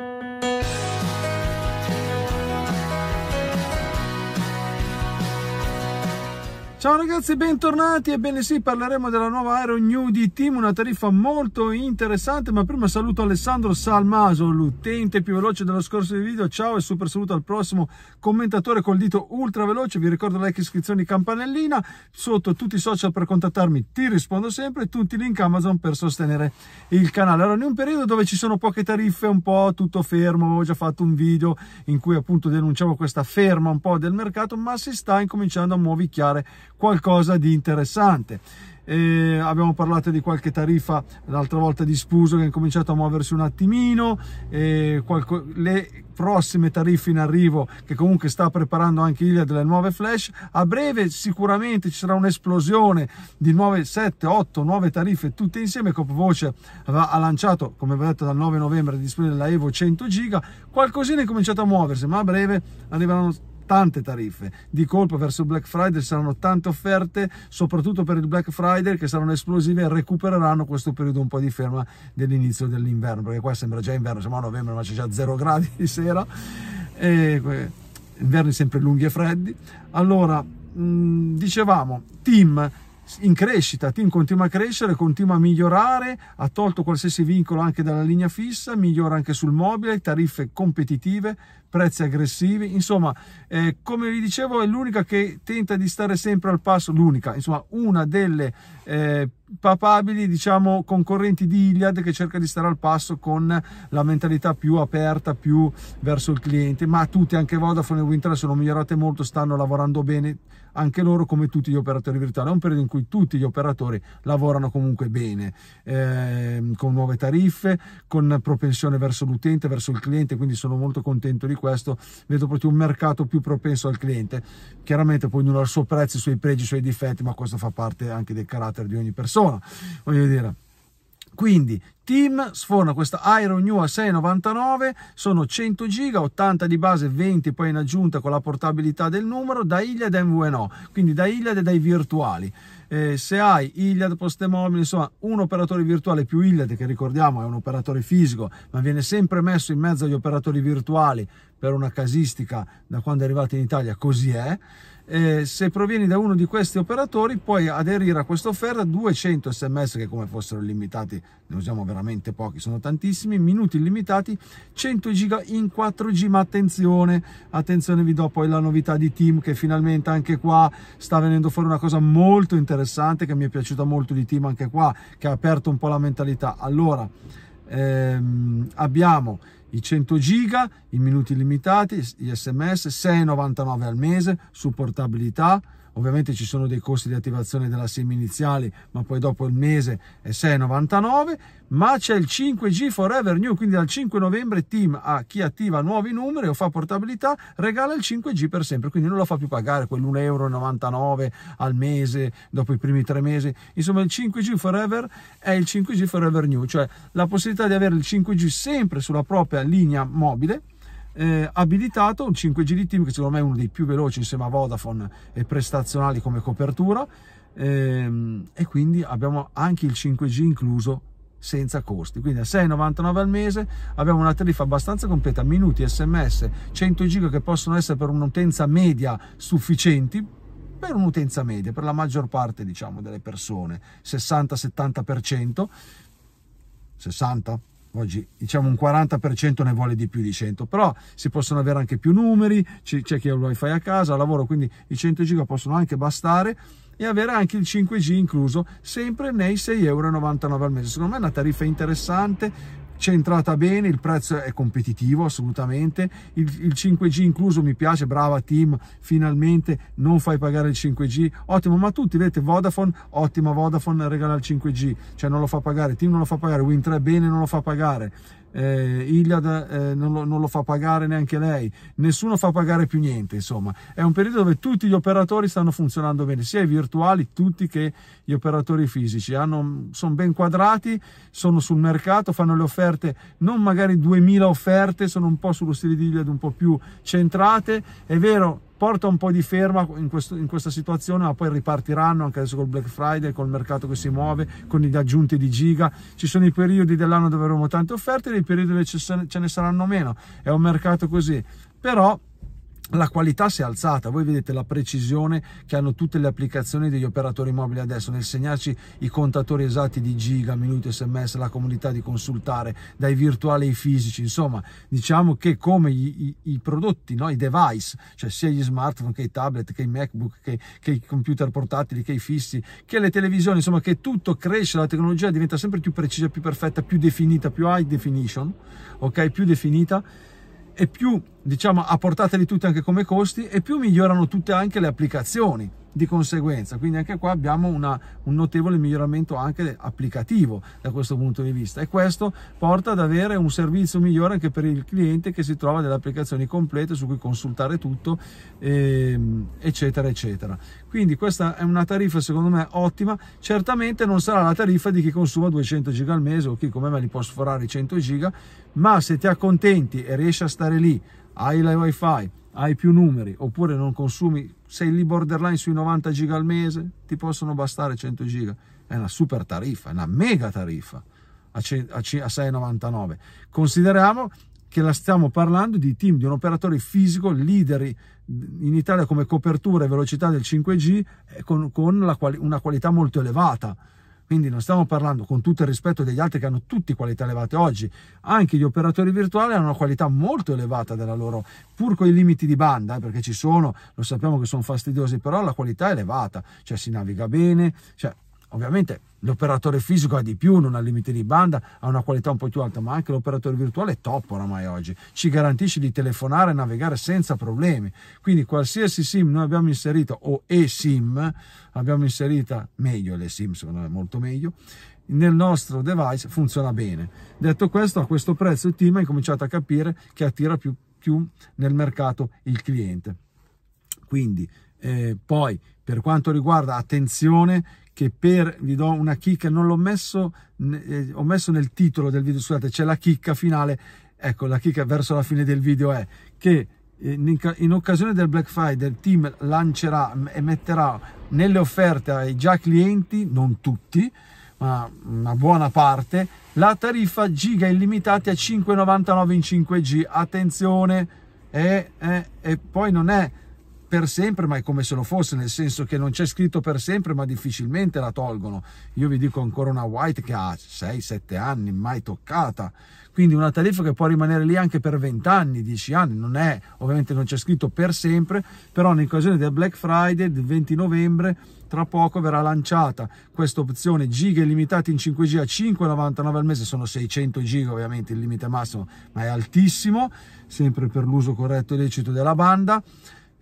Thank you. Ciao ragazzi, bentornati. Ebbene sì, parleremo della nuova Aero New di Team, una tariffa molto interessante, ma prima saluto Alessandro Salmaso, l'utente più veloce dello scorso video. Ciao e super saluto al prossimo commentatore col dito ultra veloce. Vi ricordo like, iscrizioni, campanellina. Sotto tutti i social per contattarmi ti rispondo sempre tutti i link Amazon per sostenere il canale. Allora, in un periodo dove ci sono poche tariffe, un po' tutto fermo, avevo già fatto un video in cui appunto denunciavo questa ferma un po' del mercato, ma si sta incominciando a muovicchiare qualcosa di interessante. Eh, abbiamo parlato di qualche tariffa l'altra volta di Spuso che ha cominciato a muoversi un attimino, eh, le prossime tariffe in arrivo che comunque sta preparando anche Ilia delle nuove flash. A breve sicuramente ci sarà un'esplosione di nuove 7, 8, nuove tariffe tutte insieme. Copvoce ha lanciato, come vi ho detto, dal 9 novembre il display della Evo 100 giga. Qualcosina è cominciato a muoversi, ma a breve arriveranno tante tariffe. Di colpo verso il Black Friday saranno tante offerte, soprattutto per il Black Friday che saranno esplosive e recupereranno questo periodo un po' di ferma dell'inizio dell'inverno, perché qua sembra già inverno, siamo a novembre ma c'è già 0 gradi di sera, e, inverni sempre lunghi e freddi. Allora, mh, dicevamo, team in crescita, team continua a crescere, continua a migliorare, ha tolto qualsiasi vincolo anche dalla linea fissa, migliora anche sul mobile, tariffe competitive, prezzi aggressivi, insomma, eh, come vi dicevo è l'unica che tenta di stare sempre al passo, l'unica, insomma, una delle eh, papabili, diciamo, concorrenti di Iliad che cerca di stare al passo con la mentalità più aperta, più verso il cliente, ma tutte, anche Vodafone e Winter sono migliorate molto, stanno lavorando bene anche loro come tutti gli operatori virtuali. È un periodo in cui tutti gli operatori lavorano comunque bene, eh, con nuove tariffe, con propensione verso l'utente, verso il cliente, quindi sono molto contento di questo. Vedo proprio un mercato più propenso al cliente. Chiaramente poi ognuno ha il suo prezzo, i suoi pregi, i suoi difetti, ma questo fa parte anche del carattere di ogni persona. Voglio dire quindi Team sfona questa Iron New a 6,99, sono 100 giga, 80 di base, 20 poi in aggiunta con la portabilità del numero, da Iliad e MVNO, quindi da Iliad e dai virtuali. Eh, se hai Iliad, poste mobile insomma un operatore virtuale più Iliad, che ricordiamo è un operatore fisico, ma viene sempre messo in mezzo agli operatori virtuali per una casistica da quando è arrivato in Italia, così è eh, se provieni da uno di questi operatori puoi aderire a questa offerta 200 sms che come fossero limitati ne usiamo veramente pochi sono tantissimi minuti illimitati 100 giga in 4g ma attenzione attenzione vi do poi la novità di team che finalmente anche qua sta venendo fuori una cosa molto interessante che mi è piaciuta molto di team anche qua che ha aperto un po' la mentalità allora ehm, abbiamo i 100 giga, i minuti limitati, gli sms, 6,99 al mese, supportabilità, ovviamente ci sono dei costi di attivazione della SIM iniziali, ma poi dopo il mese è 6,99, ma c'è il 5G Forever New, quindi dal 5 novembre Team a chi attiva nuovi numeri o fa portabilità regala il 5G per sempre, quindi non lo fa più pagare quell'1,99€ al mese dopo i primi tre mesi, insomma il 5G Forever è il 5G Forever New, cioè la possibilità di avere il 5G sempre sulla propria linea mobile eh, abilitato un 5G di team che secondo me è uno dei più veloci insieme a Vodafone e prestazionali come copertura ehm, e quindi abbiamo anche il 5G incluso senza costi quindi a 6,99 al mese abbiamo una tariffa abbastanza completa minuti sms 100 giga che possono essere per un'utenza media sufficienti per un'utenza media per la maggior parte diciamo delle persone 60 70 60 oggi diciamo un 40% ne vuole di più di 100, però si possono avere anche più numeri, c'è chi ha il wifi a casa, lavoro, quindi i 100 giga possono anche bastare e avere anche il 5G incluso sempre nei 6,99 euro al mese. Secondo me è una tariffa interessante, c'è entrata bene, il prezzo è competitivo assolutamente, il, il 5G incluso mi piace, brava team, finalmente non fai pagare il 5G, ottimo, ma tutti vedete Vodafone, ottima Vodafone regala il 5G, cioè non lo fa pagare, team non lo fa pagare, Win3 bene non lo fa pagare, eh, Iliad eh, non, lo, non, lo, fa pagare neanche lei, nessuno fa pagare più niente, insomma è un periodo dove tutti gli operatori stanno funzionando bene, sia i virtuali tutti che gli operatori fisici, Hanno, sono ben quadrati, sono sul mercato, fanno le offerte, non magari 2000 offerte, sono un po' sullo stile di Iliad un po' più centrate, è vero porta un po' di ferma in, questo, in, questa situazione, ma poi ripartiranno anche adesso col Black Friday, col mercato che si muove, con gli aggiunti di giga. Ci sono i periodi dell'anno dove avremo tante offerte e i periodi dove ce ne saranno meno. È un mercato così. Però la qualità si è alzata, voi vedete la precisione che hanno tutte le applicazioni degli operatori mobili adesso nel segnarci i contatori esatti di giga, minuti, sms, la comunità di consultare, dai virtuali ai fisici, insomma diciamo che come i, i, i prodotti, no? i device, cioè sia gli smartphone che i tablet, che i MacBook, che, che, i computer portatili, che i fissi, che le televisioni, insomma che tutto cresce, la tecnologia diventa sempre più precisa, più perfetta, più definita, più high definition, ok? Più definita e più diciamo a portata di tutti anche come costi e più migliorano tutte anche le applicazioni di conseguenza. Quindi anche qua abbiamo una, un notevole miglioramento anche applicativo da questo punto di vista e questo porta ad avere un servizio migliore anche per il cliente che si trova delle applicazioni complete su cui consultare tutto, ehm, eccetera, eccetera. Quindi questa è una tariffa secondo me ottima, certamente non sarà la tariffa di chi consuma 200 giga al mese o chi come me li può sforare i 100 giga, ma se ti accontenti e riesci a stare lì, hai la wifi, hai più numeri oppure non consumi, sei lì borderline sui 90 giga al mese, ti possono bastare 100 giga. È una super tariffa, è una mega tariffa a 6,99. Consideriamo che la stiamo parlando di team, di un operatore fisico, leader in Italia come copertura e velocità del 5G, eh, con, con quali una qualità molto elevata. Quindi non stiamo parlando con tutto il rispetto degli altri che hanno tutti qualità elevate oggi. Anche gli operatori virtuali hanno una qualità molto elevata della loro, pur con i limiti di banda, eh, perché ci sono, lo sappiamo che sono fastidiosi, però la qualità è elevata, cioè si naviga bene, cioè Ovviamente l'operatore fisico ha di più, non ha limiti di banda, ha una qualità un po' più alta, ma anche l'operatore virtuale è top oramai oggi. Ci garantisce di telefonare e navigare senza problemi. Quindi qualsiasi SIM noi abbiamo inserito o eSIM, abbiamo inserita meglio le SIM, secondo me molto meglio, nel nostro device funziona bene. Detto questo, a questo prezzo il team ha cominciato a capire che attira più, più nel mercato il cliente. Quindi eh, poi per quanto riguarda attenzione che per vi do una chicca non l'ho messo eh, ho messo nel titolo del video scusate c'è la chicca finale ecco la chicca verso la fine del video è che eh, in, in occasione del Black Friday il team lancerà e metterà nelle offerte ai già clienti non tutti ma una buona parte la tariffa giga illimitati a 5,99 in 5G attenzione e, eh, e, eh, e poi non è per sempre, ma è come se lo fosse, nel senso che non c'è scritto per sempre, ma difficilmente la tolgono. Io vi dico ancora una White che ha 6-7 anni, mai toccata. Quindi una tariffa che può rimanere lì anche per 20 anni, 10 anni, non è, ovviamente non c'è scritto per sempre, però in occasione del Black Friday del 20 novembre tra poco verrà lanciata questa opzione giga illimitati in 5G a 5,99 al mese, sono 600 giga ovviamente il limite massimo, ma è altissimo, sempre per l'uso corretto e lecito della banda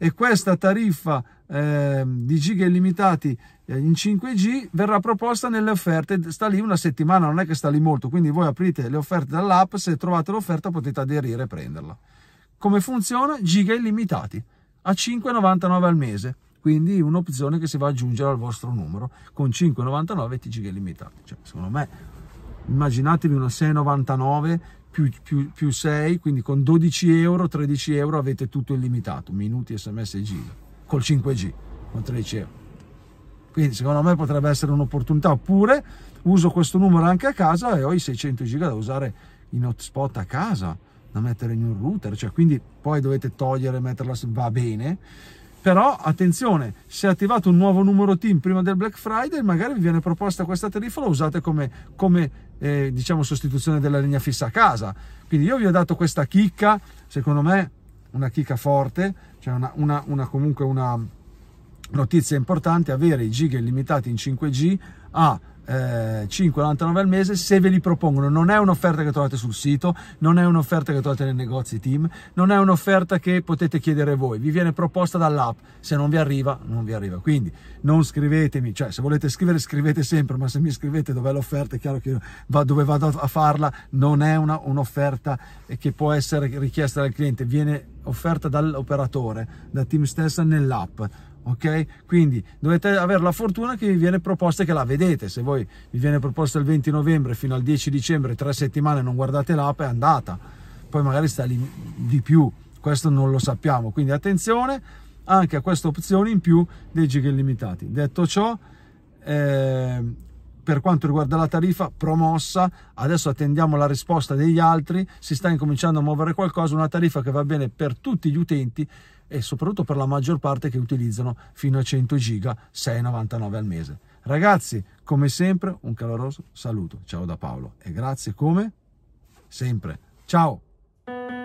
e questa tariffa eh, di giga illimitati eh, in 5G verrà proposta nelle offerte, sta lì una settimana, non è che sta lì molto, quindi voi aprite le offerte dall'app, se trovate l'offerta potete aderire e prenderla. Come funziona? Giga illimitati a 5,99 al mese, quindi un'opzione che si va ad aggiungere al vostro numero con 5,99 giga illimitati. Cioè, secondo me immaginatevi una 6,99 più, più, più 6, quindi con 12 euro, 13 euro avete tutto illimitato, minuti, sms e giga, col 5G, con 13 euro. Quindi secondo me potrebbe essere un'opportunità, oppure uso questo numero anche a casa e ho i 600 giga da usare in hotspot a casa, da mettere in un router, cioè quindi poi dovete togliere, metterla, va bene, però attenzione se attivate un nuovo numero team prima del Black Friday magari vi viene proposta questa tariffa la usate come, come eh, diciamo sostituzione della linea fissa a casa quindi io vi ho dato questa chicca secondo me una chicca forte cioè una, una, una comunque una notizia importante, avere i giga illimitati in 5G a 5,99 eh, al mese se ve li propongono. Non è un'offerta che trovate sul sito, non è un'offerta che trovate nei negozi team, non è un'offerta che potete chiedere voi, vi viene proposta dall'app. Se non vi arriva, non vi arriva. Quindi non scrivetemi, cioè se volete scrivere scrivete sempre, ma se mi scrivete dov'è l'offerta, è chiaro che va, dove vado a farla, non è un'offerta che può essere richiesta dal cliente, viene offerta dall'operatore, da team stessa nell'app ok? Quindi dovete avere la fortuna che vi viene proposta e che la vedete. Se voi vi viene proposta il 20 novembre fino al 10 dicembre, tre settimane non guardate l'app, è andata. Poi magari sta lì di più, questo non lo sappiamo. Quindi attenzione anche a questa opzione in più dei giga illimitati. Detto ciò, eh, per quanto riguarda la tariffa promossa, adesso attendiamo la risposta degli altri, si sta incominciando a muovere qualcosa, una tariffa che va bene per tutti gli utenti e soprattutto per la maggior parte che utilizzano fino a 100 giga 6,99 al mese. Ragazzi, come sempre, un caloroso saluto. Ciao da Paolo e grazie come sempre. Ciao!